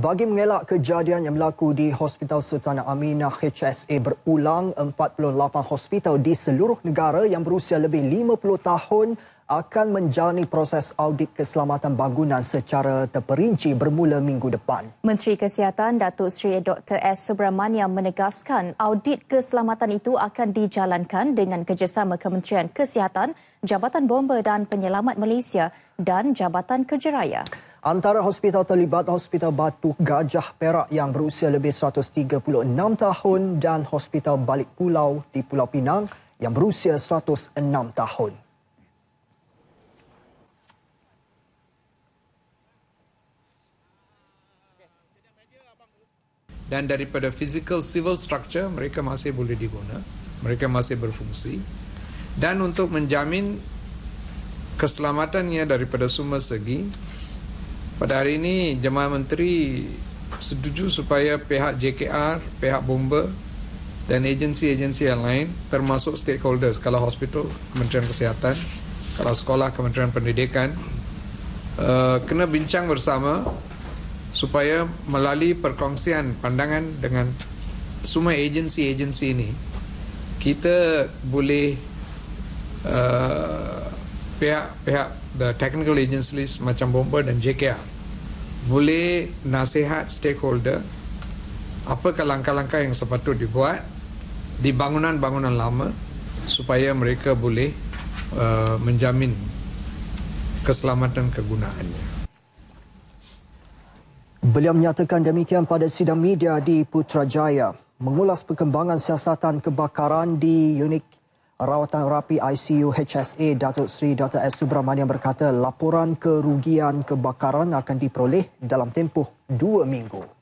Bagi mengelak kejadian yang berlaku di Hospital Sultan Aminah HSA berulang, 48 hospital di seluruh negara yang berusia lebih 50 tahun akan menjalani proses audit keselamatan bangunan secara terperinci bermula minggu depan. Menteri Kesihatan Datuk Seri Dr. S. Subramania menegaskan audit keselamatan itu akan dijalankan dengan kerjasama Kementerian Kesihatan, Jabatan Bomba dan Penyelamat Malaysia dan Jabatan Kerja antara hospital terlibat Hospital Batu Gajah Perak yang berusia lebih 136 tahun dan Hospital Balik Pulau di Pulau Pinang yang berusia 106 tahun. Dan daripada physical civil structure, mereka masih boleh diguna. Mereka masih berfungsi. Dan untuk menjamin keselamatannya daripada semua segi, pada hari ini Jemaah Menteri setuju supaya pihak JKR, pihak Bomba dan agensi-agensi yang lain termasuk stakeholders kalau hospital Kementerian Kesihatan, kalau sekolah Kementerian Pendidikan uh, kena bincang bersama supaya melalui perkongsian pandangan dengan semua agensi-agensi ini kita boleh uh, pihak pihak the technical agencies macam Bomber dan JKR boleh nasihat stakeholder apakah langkah-langkah yang sepatut dibuat di bangunan-bangunan lama supaya mereka boleh uh, menjamin keselamatan kegunaannya. Beliau menyatakan demikian pada sidang media di Putrajaya mengulas perkembangan siasatan kebakaran di unit Rawatan Rapi ICU HSA Datuk Sri Datuk S. Subramaniam berkata laporan kerugian kebakaran akan diperoleh dalam tempoh dua minggu.